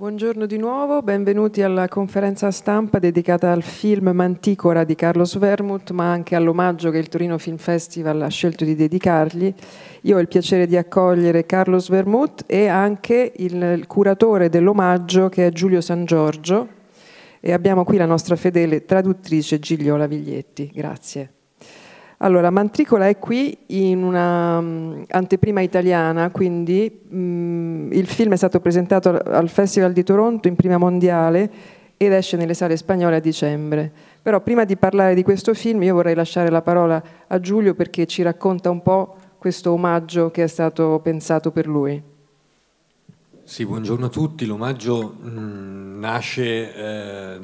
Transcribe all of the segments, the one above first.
Buongiorno di nuovo, benvenuti alla conferenza stampa dedicata al film Manticora di Carlos Vermut, ma anche all'omaggio che il Torino Film Festival ha scelto di dedicargli. Io ho il piacere di accogliere Carlos Vermut e anche il curatore dell'omaggio che è Giulio San Giorgio e abbiamo qui la nostra fedele traduttrice Gigliola Viglietti. Grazie. Allora, Mantricola è qui in una mm, anteprima italiana, quindi um, il film è stato presentato al Festival di Toronto in prima mondiale ed esce nelle sale spagnole a dicembre. Però prima di parlare di questo film io vorrei lasciare la parola a Giulio perché ci racconta un po' questo omaggio che è stato pensato per lui. Sì, buongiorno a tutti. L'omaggio mm, nasce eh,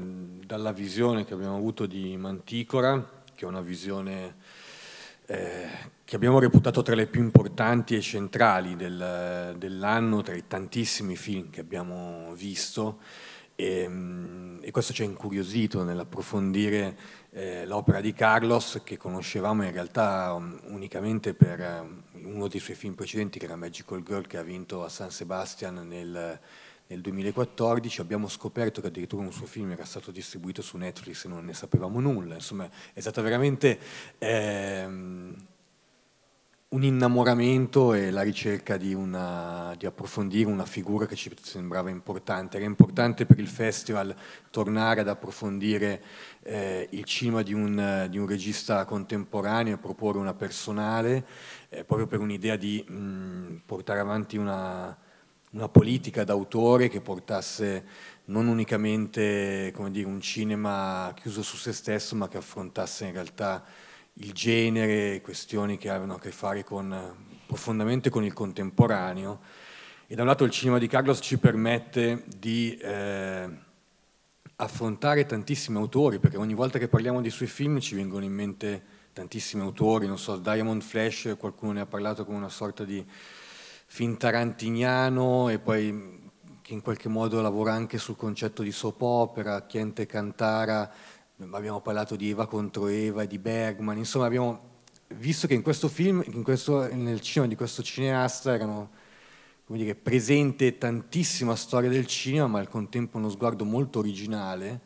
dalla visione che abbiamo avuto di Manticora, che è una visione eh, che abbiamo reputato tra le più importanti e centrali del, dell'anno, tra i tantissimi film che abbiamo visto, e, ehm, e questo ci ha incuriosito nell'approfondire eh, l'opera di Carlos, che conoscevamo in realtà mm, unicamente per mm, uno dei suoi film precedenti, che era Magical Girl, che ha vinto a San Sebastian nel nel 2014 abbiamo scoperto che addirittura un suo film era stato distribuito su Netflix e non ne sapevamo nulla, insomma è stato veramente ehm, un innamoramento e la ricerca di, una, di, approfondire una figura che ci sembrava importante, era importante per il festival tornare ad approfondire eh, il cinema di un, di un, regista contemporaneo e proporre una personale, eh, proprio per un'idea di mh, portare avanti una una politica d'autore che portasse non unicamente dire, un cinema chiuso su se stesso, ma che affrontasse in realtà il genere, questioni che avevano a che fare con, profondamente con il contemporaneo. E da un lato il cinema di Carlos ci permette di eh, affrontare tantissimi autori, perché ogni volta che parliamo dei suoi film ci vengono in mente tantissimi autori, non so, Diamond Flash, qualcuno ne ha parlato come una sorta di fin tarantiniano e poi che in qualche modo lavora anche sul concetto di soap opera, Chiente Cantara, abbiamo parlato di Eva contro Eva e di Bergman, insomma abbiamo visto che in questo film, in questo, nel cinema di questo cineasta erano dire, presente tantissima storia del cinema, ma al contempo uno sguardo molto originale,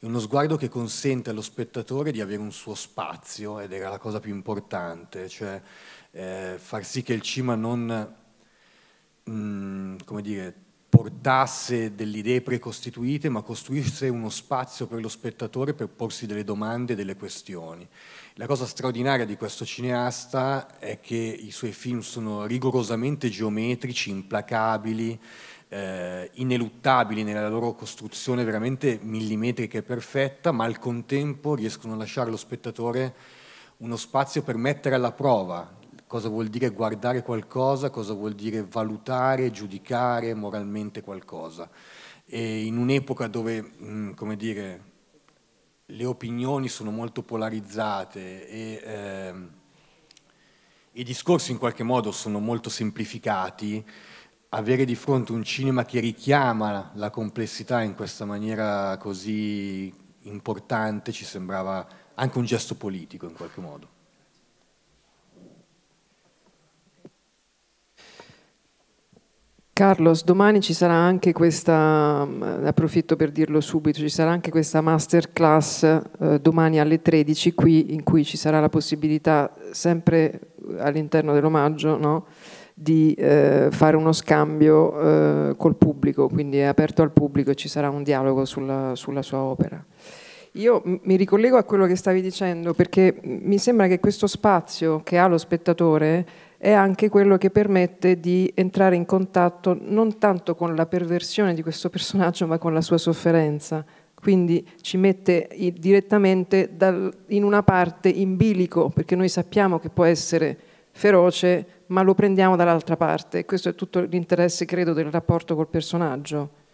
uno sguardo che consente allo spettatore di avere un suo spazio, ed era la cosa più importante, cioè eh, far sì che il cinema non Mm, come dire, portasse delle idee precostituite ma costruisse uno spazio per lo spettatore per porsi delle domande e delle questioni. La cosa straordinaria di questo cineasta è che i suoi film sono rigorosamente geometrici, implacabili, eh, ineluttabili nella loro costruzione veramente millimetrica e perfetta, ma al contempo riescono a lasciare allo spettatore uno spazio per mettere alla prova cosa vuol dire guardare qualcosa, cosa vuol dire valutare, giudicare moralmente qualcosa. E in un'epoca dove, mm, come dire, le opinioni sono molto polarizzate e eh, i discorsi in qualche modo sono molto semplificati, avere di fronte un cinema che richiama la complessità in questa maniera così importante ci sembrava anche un gesto politico in qualche modo. Carlos, domani ci sarà anche questa, mm, approfitto per dirlo subito, ci sarà anche questa masterclass eh, domani alle 13 qui in cui ci sarà la possibilità, sempre eh, all'interno dell'omaggio, no, di eh, fare uno scambio eh, col pubblico, quindi è aperto al pubblico e ci sarà un dialogo sulla, sulla sua opera. Io mi ricollego a quello che stavi dicendo perché mi sembra che questo spazio che ha lo spettatore è anche quello che permette di entrare in contatto non tanto con la perversione di questo personaggio, ma con la sua sofferenza. Quindi ci mette direttamente in una parte in bilico, perché noi sappiamo che può essere feroce, ma lo prendiamo dall'altra parte. Questo è tutto l'interesse, credo, del rapporto col personaggio.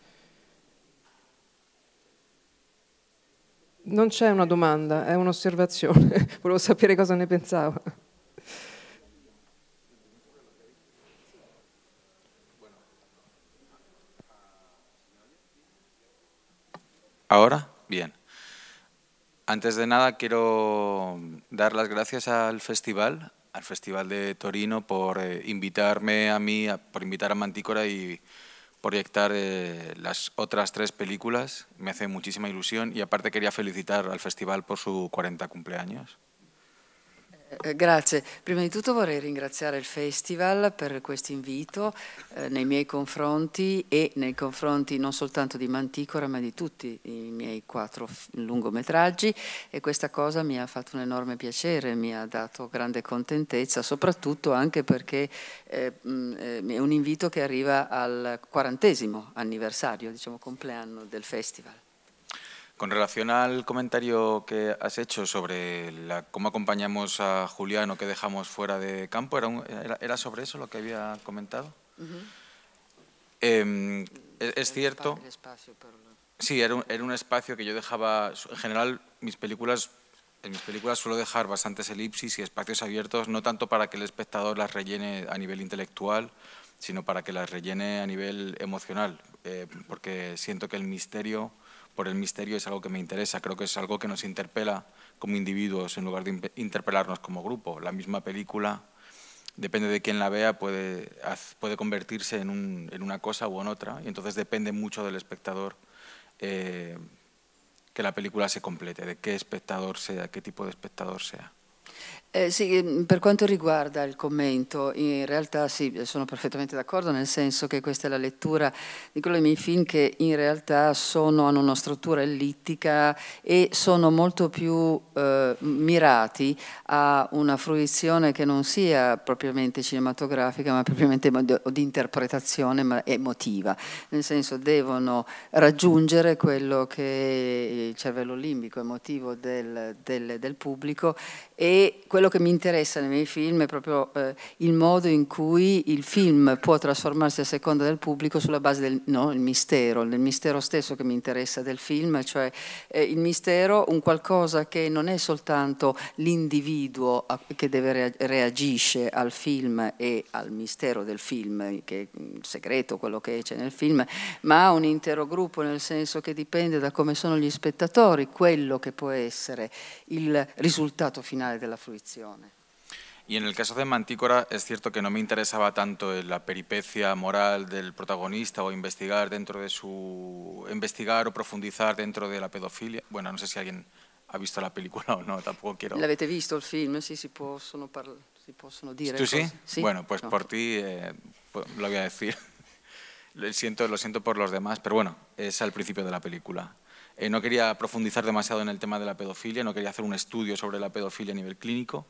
Non c'è una domanda, è un'osservazione. Volevo sapere cosa ne pensava. ¿Ahora? Bien. Antes de nada quiero dar las gracias al festival, al Festival de Torino, por eh, invitarme a mí, por invitar a Mantícora y proyectar eh, las otras tres películas. Me hace muchísima ilusión y aparte quería felicitar al festival por su 40 cumpleaños. Eh, eh, grazie. Prima di tutto vorrei ringraziare il Festival per questo invito eh, nei miei confronti e nei confronti non soltanto di Manticora ma di tutti i miei quattro lungometraggi e questa cosa mi ha fatto un enorme piacere, mi ha dato grande contentezza, soprattutto anche perché eh, mm, è un invito che arriva al quarantesimo anniversario, diciamo compleanno del Festival. Con relación al comentario que has hecho sobre cómo acompañamos a Julián o qué dejamos fuera de campo, ¿era, sobre eso lo que había comentado? Em, es, cierto. sí, era un, espacio que yo dejaba. En general, mis películas en mis películas suelo dejar bastantes elipsis y espacios abiertos, no tanto para que el espectador las rellene a nivel intelectual, sino para que las rellene a nivel emocional, eh, porque siento que el misterio por el misterio es algo que me interesa, creo que es algo que nos interpela como individuos en lugar de interpelarnos como grupo. La misma película, depende de quién la vea, puede, convertirse en, una cosa u en otra y entonces depende mucho del espectador eh, que la película se complete, de qué espectador sea, qué tipo de espectador sea. Eh, sì, ehm, per quanto riguarda il commento, in realtà sì, sono perfettamente d'accordo, nel senso che questa è la lettura di quello dei miei film che in realtà sono, hanno una struttura ellittica e sono molto più eh, mirati a una fruizione che non sia propriamente cinematografica, ma propriamente di interpretazione ma emotiva, nel senso devono raggiungere quello che è il cervello limbico emotivo del, del, del pubblico e quello che mi interessa nei miei film è proprio eh, il modo in cui il film può trasformarsi a seconda del pubblico sulla base del no, mistero, del mistero stesso che mi interessa del film, cioè eh, il mistero un qualcosa che non è soltanto l'individuo che deve reagisce al film e al mistero del film, che è il segreto, quello che c'è nel film, ma un intero gruppo nel senso che dipende da come sono gli spettatori, quello che può essere il risultato finale della Y en el caso de Mantícora es cierto que no me interesaba tanto la peripecia moral del protagonista o investigar dentro de su investigar o profundizar dentro de la pedofilia. Bueno, no sé si alguien ha visto la película o no, tampoco quiero. habéis visto el film? Sí, si possono par... si possono dire. ¿Tú sí? sí? Bueno, pues por ti eh, pues, lo voy a decir. lo siento, lo siento por los demás, pero bueno, es al principio de la película. Eh, no quería profundizar demasiado en el tema de la pedofilia, no quería hacer un estudio sobre la pedofilia a nivel clínico,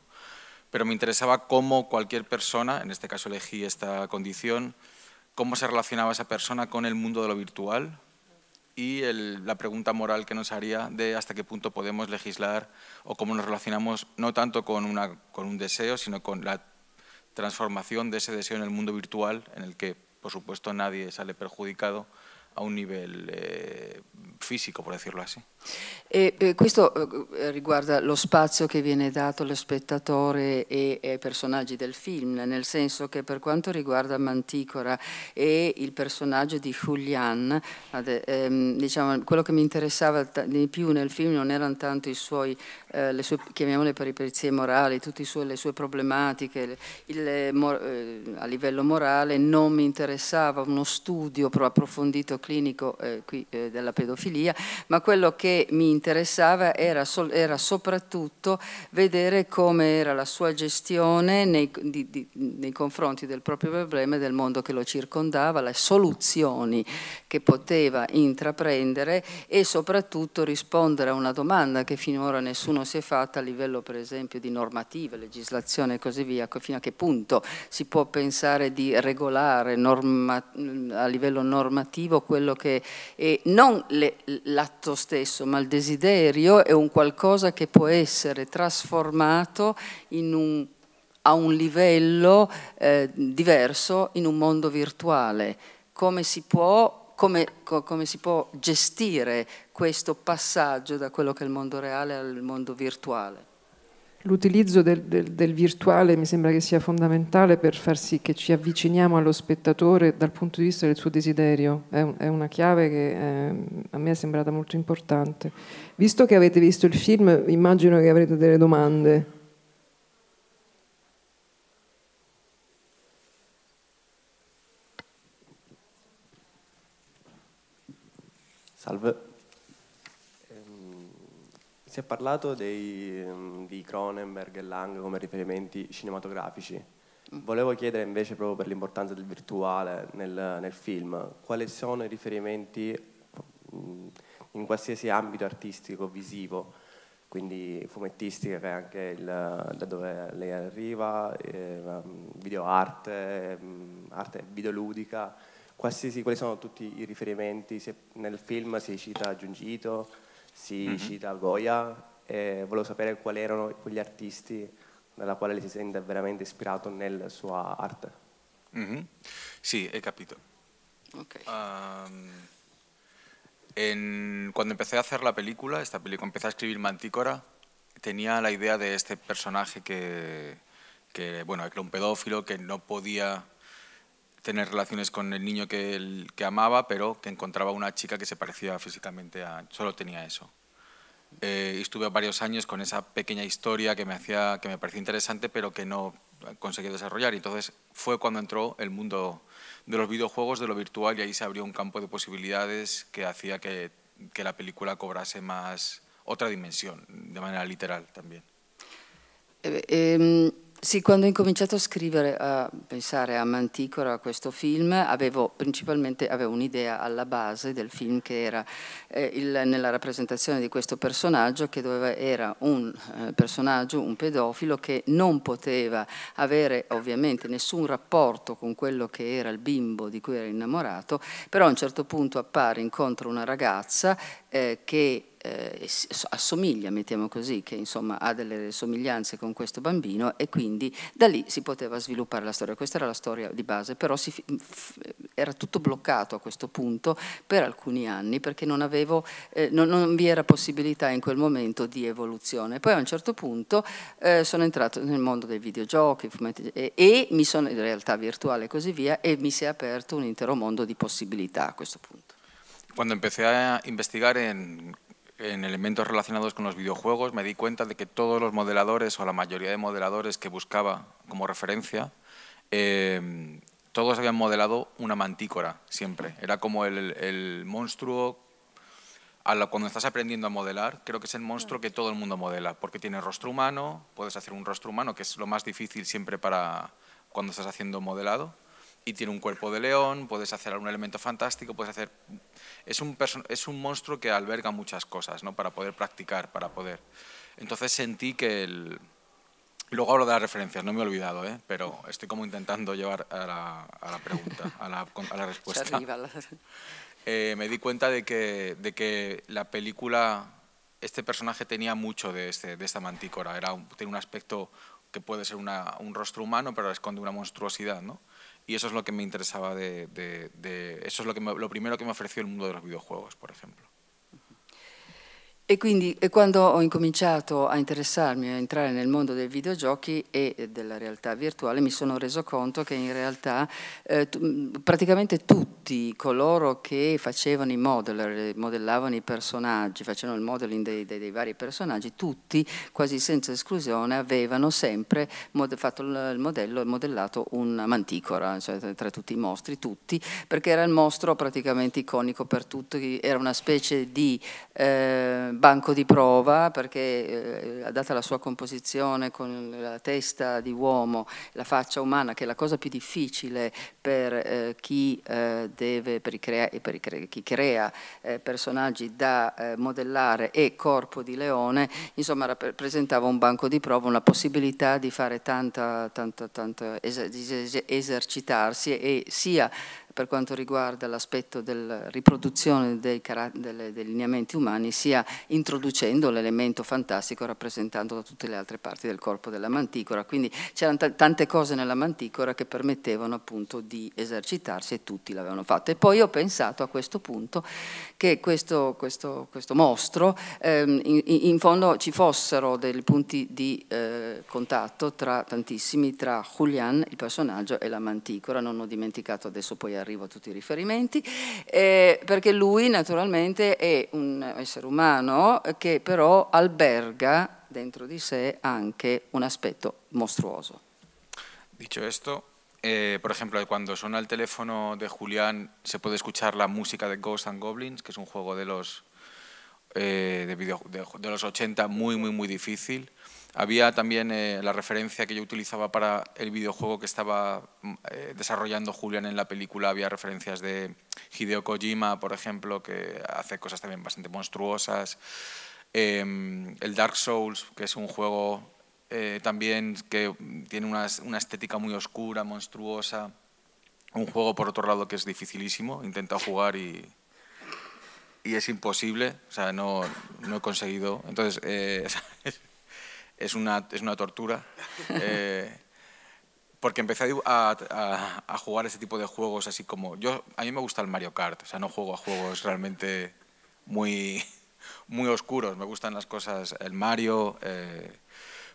pero me interesaba cómo cualquier persona, en este caso elegí esta condición, cómo se relacionaba esa persona con el mundo de lo virtual y la pregunta moral que nos haría de hasta qué punto podemos legislar o cómo nos relacionamos no tanto con un deseo, sino con la transformación de ese deseo en el mundo virtual, en el que, por supuesto, nadie sale perjudicado, a un nivel eh, fisico, por dirlo así. E, eh, questo eh, riguarda lo spazio che viene dato allo spettatore e ai personaggi del film, nel senso che per quanto riguarda Manticora e il personaggio di Julian, ehm, diciamo, quello che mi interessava di più nel film non erano tanto i suoi, eh, le sue, chiamiamole peripezie morali, tutte sue, le sue problematiche, il, eh, a livello morale non mi interessava uno studio approfondito clinico eh, qui, eh, della pedofilia, ma quello che mi interessava era, sol- era, soprattutto vedere come era la sua gestione nei, di, di, nei confronti del proprio problema e del mondo che lo circondava, le soluzioni che poteva intraprendere e soprattutto rispondere a una domanda che finora nessuno si è fatta a livello per esempio di normative, legislazione e così via, fino a che punto si può pensare di regolare norma- a livello normativo quello che è non l'atto stesso, ma il desiderio è un qualcosa che può essere trasformato un, a un livello eh, diverso in un mondo virtuale. Come si, può, come, co, come si può gestire questo passaggio da quello che è il mondo reale al mondo virtuale? L'utilizzo del, del, del, virtuale mi sembra che sia fondamentale per far sì che ci avviciniamo allo spettatore dal punto di vista del suo desiderio, è, è una chiave che eh, a me è sembrata molto importante. Visto che avete visto il film, immagino che avrete delle domande. Si è parlato dei, mm, di Cronenberg e Lang come riferimenti cinematografici. Mm. Volevo chiedere invece proprio per l'importanza del virtuale nel, nel film, quali sono i riferimenti mm, in qualsiasi ambito artistico, visivo, quindi fumettistica che è anche il, da dove lei arriva, eh, videoarte, arte videoludica, quali sono tutti i riferimenti, nel film si cita Giungito, Sí, mm-hmm. cita Goya, eh, saber cuáles eran erano artistas artisti los quale se siente realmente inspirado en su arte. Sí, he capito. cuando empecé a hacer la película, esta película, empecé a escribir Mantícora, tenía la idea de este personaje que, que bueno, era un pedófilo que no podía tener relaciones con el niño que, que amaba, pero que encontraba una chica que se parecía físicamente a... Solo tenía eso. Eh, y estuve varios años con esa pequeña historia que me, hacía, que me parecía interesante, pero que no conseguí desarrollar. Y entonces fue cuando entró el mundo de los videojuegos, de lo virtual, y ahí se abrió un campo de posibilidades que hacía que, que la película cobrase más otra dimensión, de manera literal también. Eh, em, Sì, quando ho incominciato a scrivere, a pensare a Manticora, a questo film, avevo principalmente un'idea alla base del film che era eh, il, nella rappresentazione di questo personaggio che doveva, era un eh, personaggio, un pedofilo che non poteva avere ovviamente nessun rapporto con quello che era il bimbo di cui era innamorato, però a un certo punto appare, incontra una ragazza eh, che eh, assomiglia, mettiamo così, che insomma ha delle somiglianze con questo bambino e quindi da lì si poteva sviluppare la storia. Questa era la storia di base, però si, era tutto bloccato a questo punto per alcuni anni perché non, avevo, eh, non, non, vi era possibilità in quel momento di evoluzione. Poi a un certo punto eh, sono entrato nel mondo dei videogiochi e, e mi sono in realtà virtuale e così via e mi si è aperto un intero mondo di possibilità a questo punto. Cuando empecé a investigar en en elementos relacionados con los videojuegos, me di cuenta de que todos los modeladores o la mayoría de modeladores que buscaba como referencia, em, todos habían modelado una mantícora siempre. Era como el, monstruo, cuando estás aprendiendo a modelar, creo que es el monstruo que todo el mundo modela, porque tiene rostro humano, puedes hacer un rostro humano, que es lo más difícil siempre para cuando estás haciendo modelado y tiene un cuerpo de león, puedes hacer algún elemento fantástico, puedes hacer... Es un, es un monstruo que alberga muchas cosas, ¿no? Para poder practicar, para poder... Entonces sentí que el... Luego hablo de las referencias, no me he olvidado, ¿eh? pero estoy como intentando llevar a la, pregunta, a la, respuesta. Eh, me di cuenta de que, de que la película, este personaje tenía mucho de, este, esta mantícora, era, tiene un aspecto que puede ser un rostro humano, pero esconde una monstruosidad, ¿no? Y eso es lo que me interesaba de... eso es lo, que lo primero que me ofreció el mundo de los videojuegos, por ejemplo. E quindi e quando ho incominciato a interessarmi, a entrare nel mondo dei videogiochi e della realtà virtuale, mi sono reso conto che in realtà eh, mm, praticamente tutti coloro che facevano i modeller, modellavano i personaggi, facevano il modeling dei, dei, dei vari personaggi, tutti, quasi senza esclusione, avevano sempre fatto il modello, e modellato una manticora, cioè tra tutti i mostri, tutti, perché era il mostro praticamente iconico per tutti, era una specie di... Eh, banco di prova perché eh, data la sua composizione con la testa di uomo, la faccia umana che è la cosa più difficile per eh, chi eh, deve, per, crea, per crea, chi crea eh, personaggi da eh, modellare e corpo di leone, insomma rappresentava un banco di prova, una possibilità di fare tanta, tanta, tanta, eser esercitarsi e sia per quanto riguarda l'aspetto della riproduzione dei, delle, dei, lineamenti umani sia introducendo l'elemento fantastico rappresentato da tutte le altre parti del corpo della manticora. Quindi c'erano tante cose nella manticora che permettevano appunto di esercitarsi e tutti l'avevano fatto. E poi ho pensato a questo punto che questo, questo, questo mostro ehm, in, in, fondo ci fossero dei punti di eh, contatto tra tantissimi, tra Julian, il personaggio, e la manticora. Non ho dimenticato adesso poi a arrivo a tutti i riferimenti, eh, perché lui naturalmente è un essere umano che però alberga dentro di sé anche un aspetto mostruoso. Dicho esto, eh, por ejemplo, cuando suena el teléfono de Julián se puede escuchar la música de Ghosts and Goblins, que es un juego de los, eh, de, video, de, de los 80 muy, muy, muy difícil. Había también eh, la referencia que yo utilizaba para el videojuego que estaba mm, eh, desarrollando Julian en la película. Había referencias de Hideo Kojima, por ejemplo, que hace cosas también bastante monstruosas. Em, el Dark Souls, que es un juego eh, también que tiene una, una estética muy oscura, monstruosa. Un juego, por otro lado, que es dificilísimo. Intenta jugar y, y es imposible. O sea, no, no he conseguido. Entonces, es una, tortura. Eh, porque empecé a, jugar ese tipo de juegos así como... Yo, a mí me gusta el Mario Kart, o sea, no juego a juegos realmente muy, muy oscuros. Me gustan las cosas, el Mario... Eh,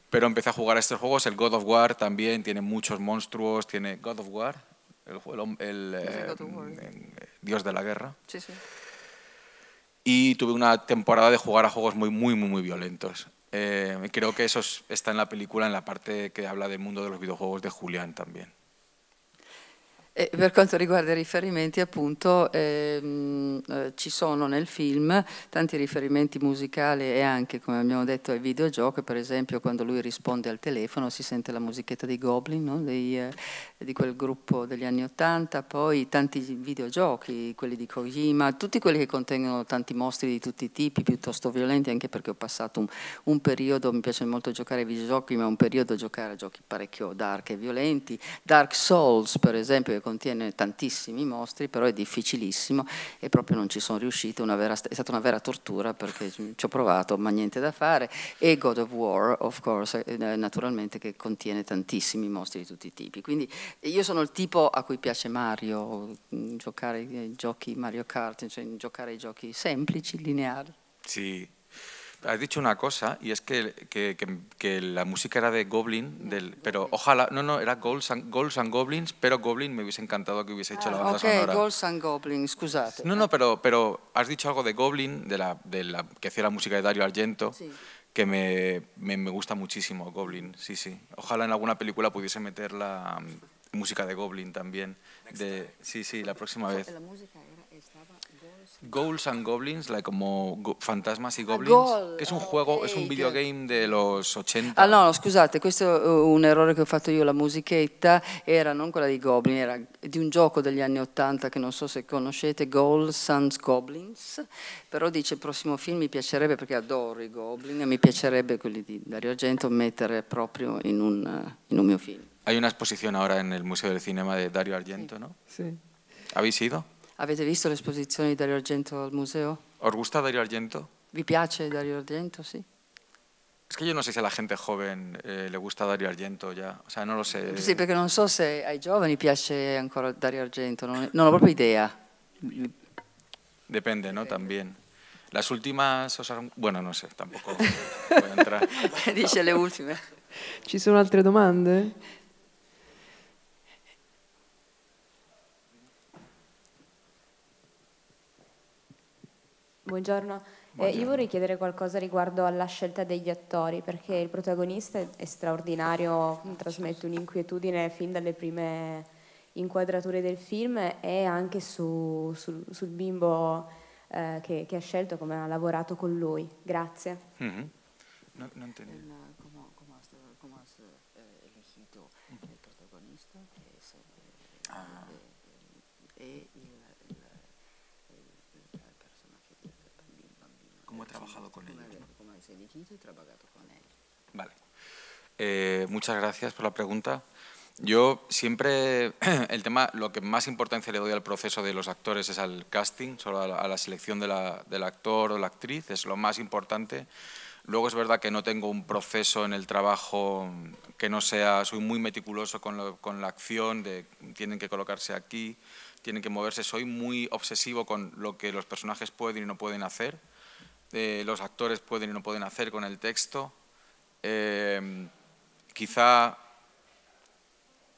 pero empecé a jugar a estos juegos, el God of War también, tiene muchos monstruos, tiene God of War, el, dios de la guerra. Y tuve una temporada de jugar a juegos muy, muy, muy, muy violentos. Eh, creo que eso está en la película, en la parte que habla del mundo de los videojuegos de Julián también. E per quanto riguarda i riferimenti, appunto, ehm, eh, ci sono nel film tanti riferimenti musicali e anche, come abbiamo detto, ai videogiochi. Per esempio, quando lui risponde al telefono si sente la musichetta dei Goblin, no? dei, eh, di quel gruppo degli anni Ottanta. Poi tanti videogiochi, quelli di Kojima, tutti quelli che contengono tanti mostri di tutti i tipi, piuttosto violenti, anche perché ho passato un, un periodo, mi piace molto giocare ai videogiochi, ma un periodo giocare a giochi parecchio dark e violenti. Dark Souls, per esempio, che contiene tantissimi mostri, però è difficilissimo e proprio non ci sono riuscito, vera, è stata una vera tortura perché ci ho provato, ma niente da fare, e God of War, of course, eh, eh, naturalmente che contiene tantissimi mostri di tutti i tipi. Quindi io sono il tipo a cui piace Mario, mm, giocare ai giochi Mario Kart, cioè giocare ai giochi semplici, lineari. Sì, Has dicho una cosa, y es que, la música era de Goblin, del, pero ojalá, no, no, era Golds and, and Goblins, pero Goblin me hubiese encantado que hubiese hecho la banda ah, okay, sonora. and Goblin, scusate. No, no, pero, pero has dicho algo de Goblin, de la, de la que hacía la música de Dario Argento, que me, me, gusta muchísimo, Goblin, sí, sí. Ojalá en alguna película pudiese meter la mm, música de Goblin también. sí, sí, la próxima vez. La música estaba Goals and Goblins, like como go fantasmas y goblins, Goal. che è un juego, okay. es un oh, videogame de los 80. Ah no, no, scusate, questo è un errore che ho fatto io, la musichetta era non quella di Goblin, era di un gioco degli anni 80 che non so se conoscete, Goals and Goblins, però dice il prossimo film mi piacerebbe perché adoro i goblin e mi piacerebbe quelli di Dario Argento mettere proprio in un, in un mio film. Hay una exposición ahora en el Museo del Cinema de Dario Argento, sí. ¿no? Sí. ¿Habéis ido? Avete visto l'esposizione di Dario Argento al museo? ¿Os gusta Dario Argento? ¿Vi piace Dario Argento? Sí. Es que yo no sé si a la gente joven eh, le gusta Dario Argento ya, o sea, no lo sé. Sì, perché non so se ai giovani piace ancora Dario Argento, non, è, non ho proprio idea. Depende, ¿no? También. Las últimas, o sea, bueno, no sé, tampoco voy a entrar. Dice le ultime. Ci sono altre domande? Buongiorno. Eh, io vorrei chiedere qualcosa riguardo alla scelta degli attori, perché il protagonista è, straordinario, trasmette un'inquietudine fin dalle prime inquadrature del film e anche su, su, sul bimbo eh, che, che, ha scelto, come ha lavorato con lui. Grazie. Mm-hmm. No, non te... Eh, elegito mm-hmm. il protagonista, Che è sempre, ah. cómo he trabajado con él? Vale. Eh, muchas gracias por la pregunta. Yo siempre, el tema, lo que más importancia le doy al proceso de los actores es al casting, solo a la, selección del actor o la actriz, es lo más importante. Luego es verdad que no tengo un proceso en el trabajo que no sea, soy muy meticuloso con, la acción, de tienen que colocarse aquí, tienen que moverse, soy muy obsesivo con lo que los personajes pueden y no pueden hacer. Eh, los actores pueden y no pueden hacer con el texto. Eh, quizá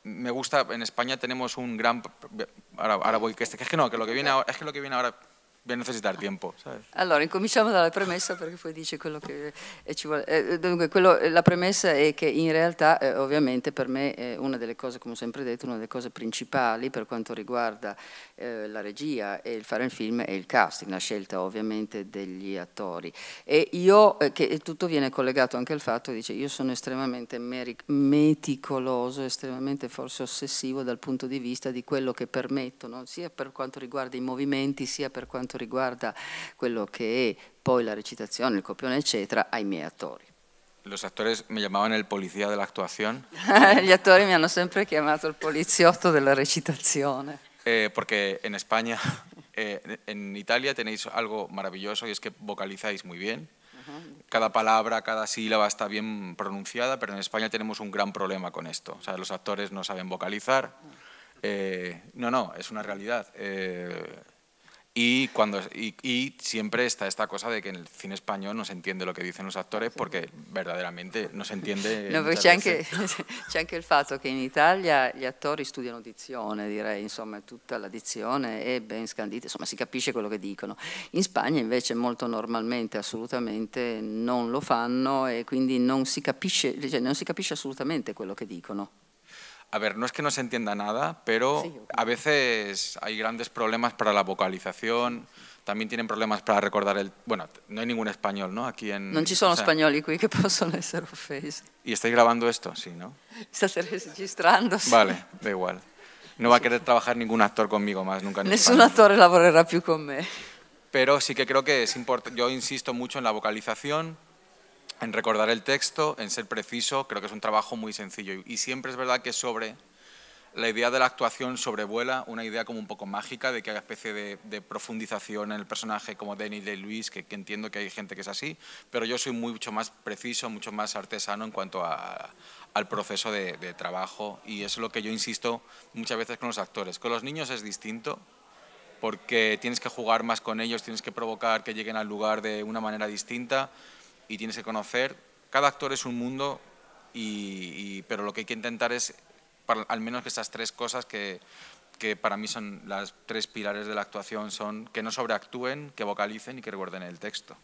me gusta, en España tenemos un gran... Ahora, voy, este, que, es que no, que lo que viene es que lo que viene ahora a necessitare tempo. Sai. Allora, incominciamo dalla premessa perché poi dice quello che eh, ci vuole. Eh, dunque, quello, eh, la premessa è che in realtà, eh, ovviamente, per me eh, una delle cose, come ho sempre detto, una delle cose principali per quanto riguarda eh, la regia e il fare il film è il casting, la scelta ovviamente degli attori. E io, che tutto viene collegato anche al fatto, dice, io sono estremamente meticoloso, estremamente forse ossessivo dal punto di vista di quello che permettono, sia per quanto riguarda i movimenti, sia per quanto riguarda quello che è poi la recitación, el copión, eccetera, ai miei attori. Los actores me llamaban el policía de la actuación. Los actores me han siempre llamado el poliziotto de la recitación. Eh, porque en España, eh, en Italia tenéis algo maravilloso y es que vocalizáis muy bien. Cada palabra, cada sílaba está bien pronunciada, pero en España tenemos un gran problema con esto. O sea, los actores no saben vocalizar. Eh, no, no, es una realidad. Y, cuando, y, y, siempre está esta cosa de que en el cine español no se entiende lo che dicono los actores perché veramente non si entiende. No, c'è anche, anche, il fatto che in Italia gli attori studiano dizione, direi, insomma, tutta la dizione è ben scandita, insomma, si capisce quello che dicono. In Spagna invece molto normalmente, assolutamente non lo fanno e quindi non si capisce, cioè, non si capisce assolutamente quello che dicono. A ver, no es que no se entienda nada, pero a veces hay grandes problemas para la vocalización, también tienen problemas para recordar el... Bueno, no hay ningún español, ¿no? Aquí en... No ci sono o sea, spagnoli qui ¿Y estáis grabando esto? Sí, ¿no? Estás registrando, Vale, da igual. No va a querer trabajar ningún actor conmigo más nunca. Ningún actor lavorerà più con me. Pero sí que creo que es importante, yo insisto mucho en la vocalización, en recordar el texto, en ser preciso, creo que es un trabajo muy sencillo. Y siempre es verdad que sobre la idea de la actuación sobrevuela una idea como un poco mágica de que haya especie de, profundización en el personaje como Denis de Luis, que, entiendo que hay gente que es así, pero yo soy mucho más preciso, mucho más artesano en cuanto al proceso de, trabajo y eso es lo que yo insisto muchas veces con los actores. Con los niños es distinto, porque tienes que jugar más con ellos, tienes que provocar que lleguen al lugar de una manera distinta, y tienes que conocer, cada actor es un mundo, y, y, pero lo que hay que intentar es, para, al menos que estas tres cosas que, que para mí son las tres pilares de la actuación, son que no sobreactúen, que vocalicen y que recuerden el texto.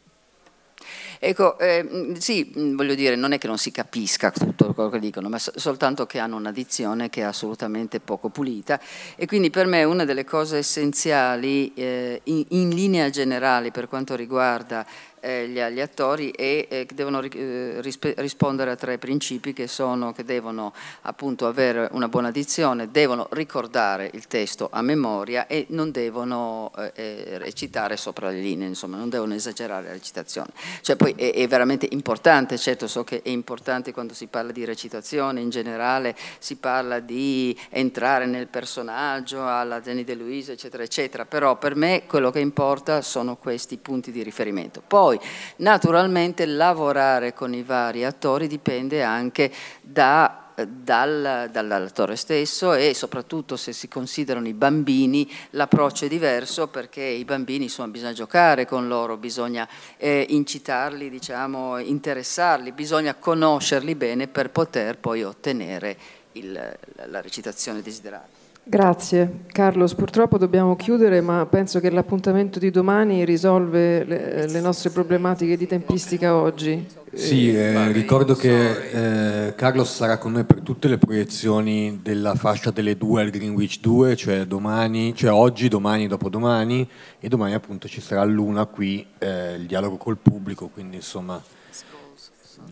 Ecco, eh, sì, voglio dire, non è che non si capisca tutto quello che dicono, ma soltanto che hanno una dizione che è assolutamente poco pulita e quindi per me una delle cose essenziali eh, in, in linea generale per quanto riguarda eh, gli, gli, attori e eh, devono eh, risp rispondere a tre principi che sono che devono appunto avere una buona dizione, devono ricordare il testo a memoria e non devono eh, eh, recitare sopra le linee, insomma non devono esagerare la recitazione. Cioè poi è, è veramente importante, certo so che è importante quando si parla di recitazione in generale, si parla di entrare nel personaggio, alla Jenny De Luisa eccetera eccetera, però per me quello che importa sono questi punti di riferimento. Poi, poi naturalmente lavorare con i vari attori dipende anche da dal, dall'attore stesso e soprattutto se si considerano i bambini l'approccio è diverso perché i bambini insomma, bisogna giocare con loro, bisogna eh, incitarli, diciamo, interessarli, bisogna conoscerli bene per poter poi ottenere il, la recitazione desiderata. Grazie Carlos, purtroppo dobbiamo chiudere ma penso che l'appuntamento di domani risolve le, le, nostre problematiche di tempistica oggi. Sì, eh, ricordo che eh, Carlos sarà con noi per tutte le proiezioni della fascia delle 2 al Greenwich 2, cioè, domani, cioè oggi, domani, dopodomani e domani appunto ci sarà l'una qui eh, il dialogo col pubblico, quindi insomma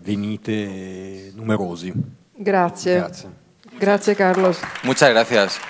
venite numerosi. Grazie. Grazie. Gracias, Carlos. Muchas gracias.